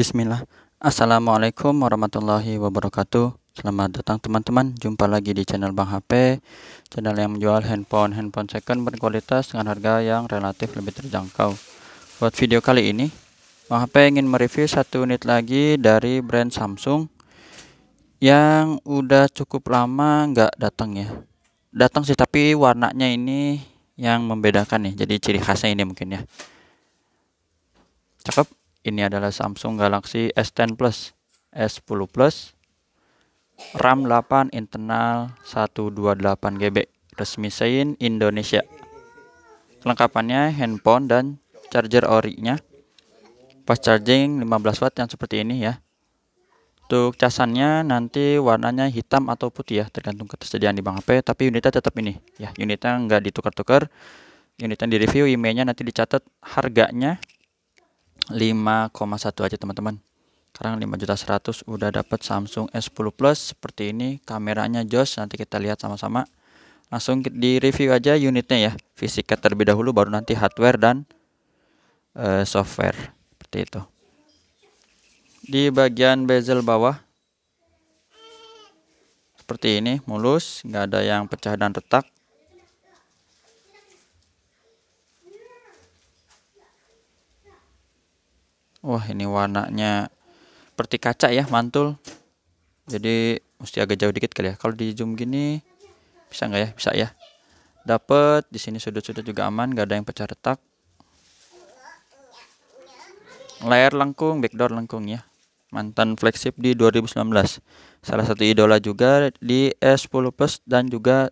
Bismillah. Assalamualaikum warahmatullahi wabarakatuh. Selamat datang teman-teman. Jumpa lagi di channel Bang HP, channel yang menjual handphone-handphone second berkualitas dengan harga yang relatif lebih terjangkau. Buat video kali ini, Bang HP ingin mereview satu unit lagi dari brand Samsung yang udah cukup lama nggak datang ya. Datang sih tapi warnanya ini yang membedakan nih. Ya. Jadi ciri khasnya ini mungkin ya. Cakep ini adalah Samsung Galaxy S10 Plus, S10 Plus, RAM 8 internal 128 GB, resmi Sein Indonesia. Kelengkapannya handphone dan charger ori-nya. Fast charging 15 watt yang seperti ini ya. Untuk casannya nanti warnanya hitam atau putih ya, tergantung ketersediaan di bank HP, tapi unitnya tetap ini ya. Unitnya nggak ditukar-tukar. Unitnya di review, IMEI-nya nanti dicatat harganya 5,1 aja teman-teman sekarang 5 juta 100 udah dapat Samsung S10 Plus seperti ini kameranya jos nanti kita lihat sama-sama langsung di review aja unitnya ya fisiknya terlebih dahulu baru nanti hardware dan uh, software seperti itu di bagian bezel bawah seperti ini mulus nggak ada yang pecah dan retak Wah ini warnanya seperti kaca ya mantul. Jadi mesti agak jauh dikit kali ya. Kalau di zoom gini bisa nggak ya? Bisa ya. Dapat di sini sudut-sudut juga aman, nggak ada yang pecah retak. Layar lengkung, backdoor lengkung ya. Mantan flagship di 2019. Salah satu idola juga di S10 Plus dan juga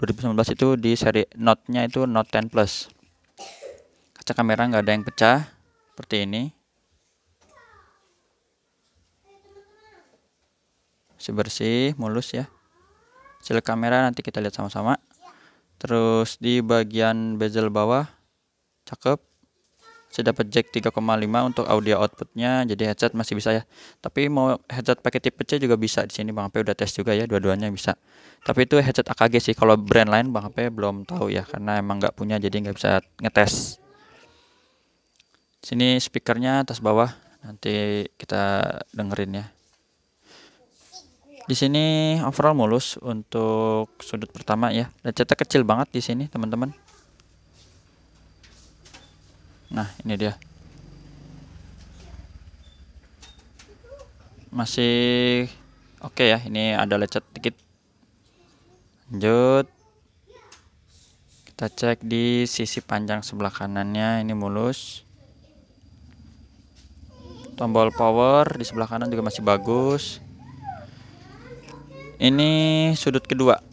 2019 itu di seri Note-nya itu Note 10 Plus. Kaca kamera nggak ada yang pecah seperti ini. bersih mulus ya hasil kamera nanti kita lihat sama-sama terus di bagian bezel bawah cakep saya dapat jack 3,5 untuk audio outputnya jadi headset masih bisa ya tapi mau headset pakai tipe C juga bisa di sini Bang HP udah tes juga ya dua-duanya bisa tapi itu headset AKG sih kalau brand lain Bang HP belum tahu ya karena emang nggak punya jadi nggak bisa ngetes sini speakernya atas bawah nanti kita dengerin ya di sini overall mulus untuk sudut pertama ya dan cetak kecil banget di sini teman-teman nah ini dia masih oke okay ya ini ada lecet dikit lanjut kita cek di sisi panjang sebelah kanannya ini mulus tombol power di sebelah kanan juga masih bagus ini sudut kedua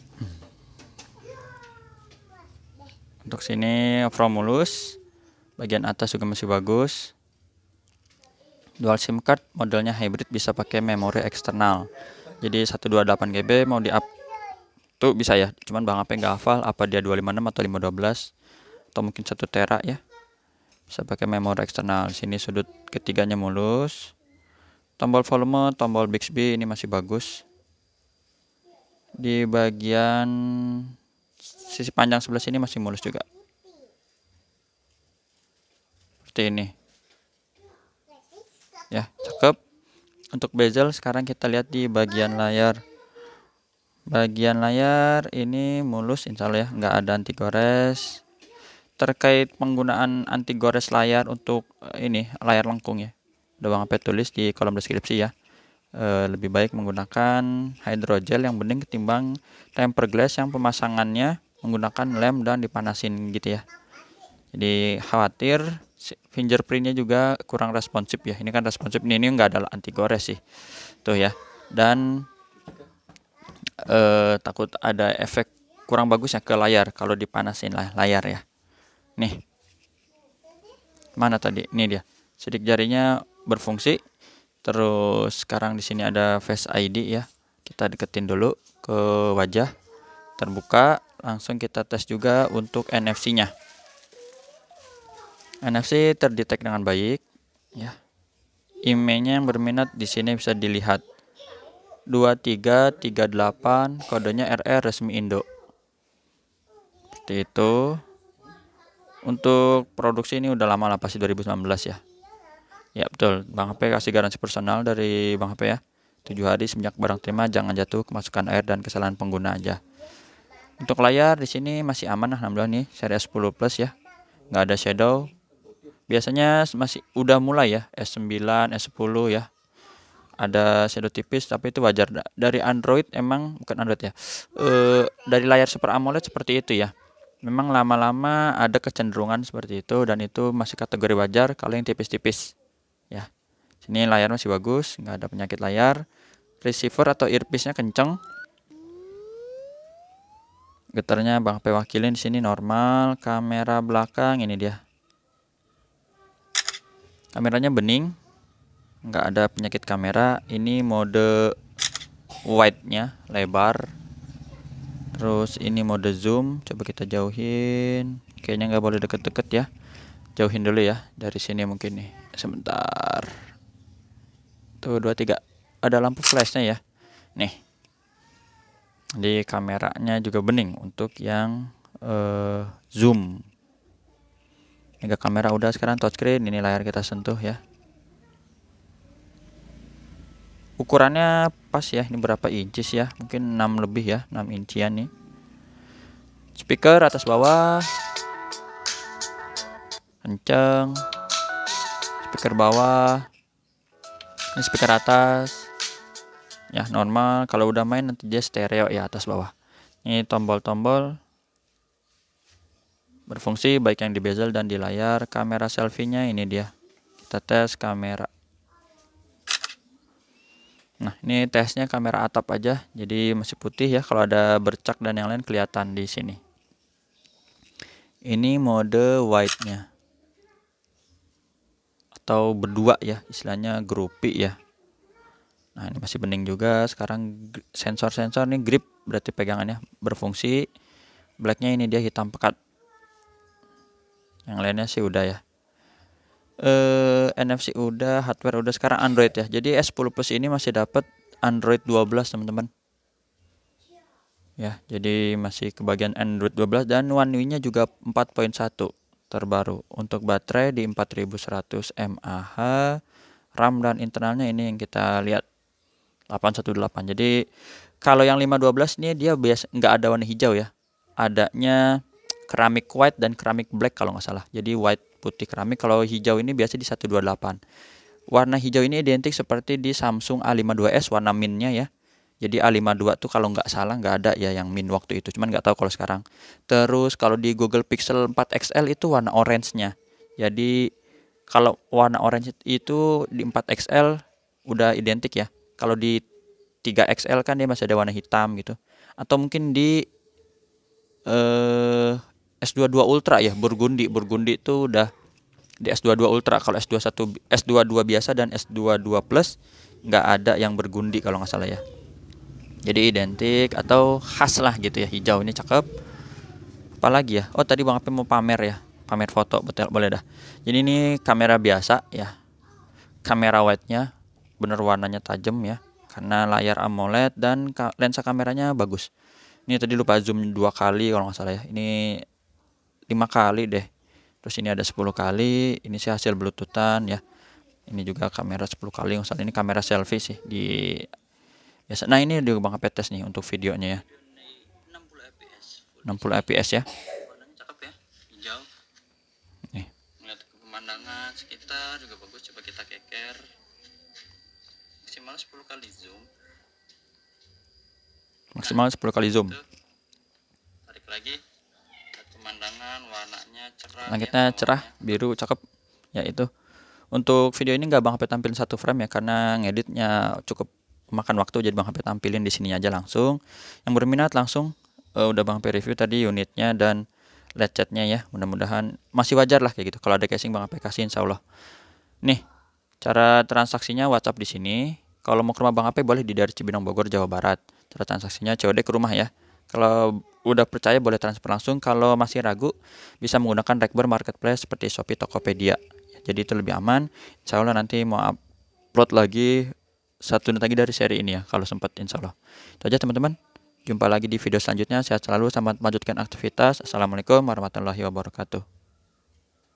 untuk sini from mulus bagian atas juga masih bagus dual SIM card modelnya hybrid bisa pakai memori eksternal jadi 128 GB mau di up tuh bisa ya cuman bang apa nggak hafal apa dia 256 atau 512 atau mungkin satu tera ya bisa pakai memori eksternal sini sudut ketiganya mulus tombol volume tombol Bixby ini masih bagus di bagian sisi panjang sebelah sini masih mulus juga seperti ini ya cakep untuk bezel sekarang kita lihat di bagian layar bagian layar ini mulus insya Allah ya nggak ada anti gores terkait penggunaan anti gores layar untuk eh, ini layar lengkung ya udah bang apa tulis di kolom deskripsi ya Eh, lebih baik menggunakan hydrogel yang bening ketimbang temper glass yang pemasangannya menggunakan lem dan dipanasin gitu ya. Jadi khawatir fingerprintnya juga kurang responsif ya. Ini kan responsif ini ini nggak ada anti gores sih, tuh ya. Dan e, takut ada efek kurang bagus ya ke layar kalau dipanasin lah layar ya. Nih, mana tadi? Ini dia. Sidik jarinya berfungsi Terus sekarang di sini ada Face ID ya. Kita deketin dulu ke wajah. Terbuka, langsung kita tes juga untuk NFC-nya. NFC terdetek dengan baik ya. IMEI-nya yang berminat di sini bisa dilihat. 2338 kodenya RR resmi Indo. Seperti itu. Untuk produksi ini udah lama lah pasti 2019 ya. Ya betul, Bang HP kasih garansi personal dari Bang HP ya. 7 hari semenjak barang terima jangan jatuh kemasukan air dan kesalahan pengguna aja. Untuk layar di sini masih aman alhamdulillah nih, seri S10 Plus ya. Nggak ada shadow. Biasanya masih udah mulai ya, S9, S10 ya. Ada shadow tipis tapi itu wajar dari Android emang bukan Android ya. E, dari layar Super AMOLED seperti itu ya memang lama-lama ada kecenderungan seperti itu dan itu masih kategori wajar kalau yang tipis-tipis ini layar masih bagus, nggak ada penyakit layar. Receiver atau earpiece-nya kenceng. Getarnya Bang P wakilin di sini normal. Kamera belakang ini dia. Kameranya bening. Nggak ada penyakit kamera. Ini mode wide-nya lebar. Terus ini mode zoom. Coba kita jauhin. Kayaknya nggak boleh deket-deket ya. Jauhin dulu ya dari sini mungkin nih. Sebentar. Tuh, dua, tiga. Ada lampu flashnya ya. Nih. Di kameranya juga bening untuk yang uh, zoom. Ini kamera udah sekarang touchscreen. Ini layar kita sentuh ya. Ukurannya pas ya. Ini berapa incis ya? Mungkin 6 lebih ya. 6 incian nih. Speaker atas bawah. Kenceng. Speaker bawah ini speaker atas ya normal kalau udah main nanti dia stereo ya atas bawah ini tombol-tombol berfungsi baik yang di bezel dan di layar kamera selfie nya ini dia kita tes kamera nah ini tesnya kamera atap aja jadi masih putih ya kalau ada bercak dan yang lain kelihatan di sini ini mode white nya atau berdua ya istilahnya grupi ya nah ini masih bening juga sekarang sensor-sensor nih grip berarti pegangannya berfungsi blacknya ini dia hitam pekat yang lainnya sih udah ya eh, NFC udah hardware udah sekarang Android ya jadi S10 Plus ini masih dapat Android 12 teman-teman ya jadi masih kebagian Android 12 dan One UI-nya juga 4.1 terbaru. Untuk baterai di 4100 mAh, RAM dan internalnya ini yang kita lihat 818. Jadi kalau yang 512 ini dia bias nggak ada warna hijau ya. Adanya keramik white dan keramik black kalau nggak salah. Jadi white putih keramik kalau hijau ini biasa di 128. Warna hijau ini identik seperti di Samsung A52s warna mintnya ya. Jadi A52 tuh kalau nggak salah nggak ada ya yang min waktu itu, cuman nggak tahu kalau sekarang. Terus kalau di Google Pixel 4 XL itu warna orange-nya. Jadi kalau warna orange itu di 4 XL udah identik ya. Kalau di 3 XL kan dia masih ada warna hitam gitu. Atau mungkin di eh S22 Ultra ya, burgundi. Burgundi itu udah di S22 Ultra. Kalau S21 S22 biasa dan S22 Plus nggak ada yang bergundi kalau nggak salah ya jadi identik atau khas lah gitu ya hijau ini cakep apalagi ya oh tadi bang Apin mau pamer ya pamer foto betul boleh dah jadi ini kamera biasa ya kamera wide nya bener warnanya tajam ya karena layar AMOLED dan ka lensa kameranya bagus ini tadi lupa zoom dua kali kalau nggak salah ya ini lima kali deh terus ini ada 10 kali ini sih hasil bluetoothan ya ini juga kamera 10 kali nggak ini kamera selfie sih di biasa nah ini di Bang Kapet tes nih untuk videonya ya 60 fps ya, ya pemandangan sekitar juga bagus coba kita keker maksimal 10 kali zoom maksimal 10 kali zoom gitu. tarik lagi pemandangan warnanya cerah langitnya ya, cerah warnanya. biru cakep ya itu untuk video ini nggak bang tampil satu frame ya karena ngeditnya cukup makan waktu jadi Bang HP tampilin di sini aja langsung. Yang berminat langsung uh, udah Bang HP review tadi unitnya dan lecetnya ya. Mudah-mudahan masih wajar lah kayak gitu. Kalau ada casing Bang HP kasih insya Allah. Nih, cara transaksinya WhatsApp di sini. Kalau mau ke rumah Bang HP boleh di dari Cibinong Bogor Jawa Barat. Cara transaksinya COD ke rumah ya. Kalau udah percaya boleh transfer langsung. Kalau masih ragu bisa menggunakan Rekber Marketplace seperti Shopee, Tokopedia. Jadi itu lebih aman. Insya Allah nanti mau upload lagi satu lagi dari seri ini ya kalau sempat insya Allah itu aja teman-teman jumpa lagi di video selanjutnya sehat selalu selamat melanjutkan aktivitas assalamualaikum warahmatullahi wabarakatuh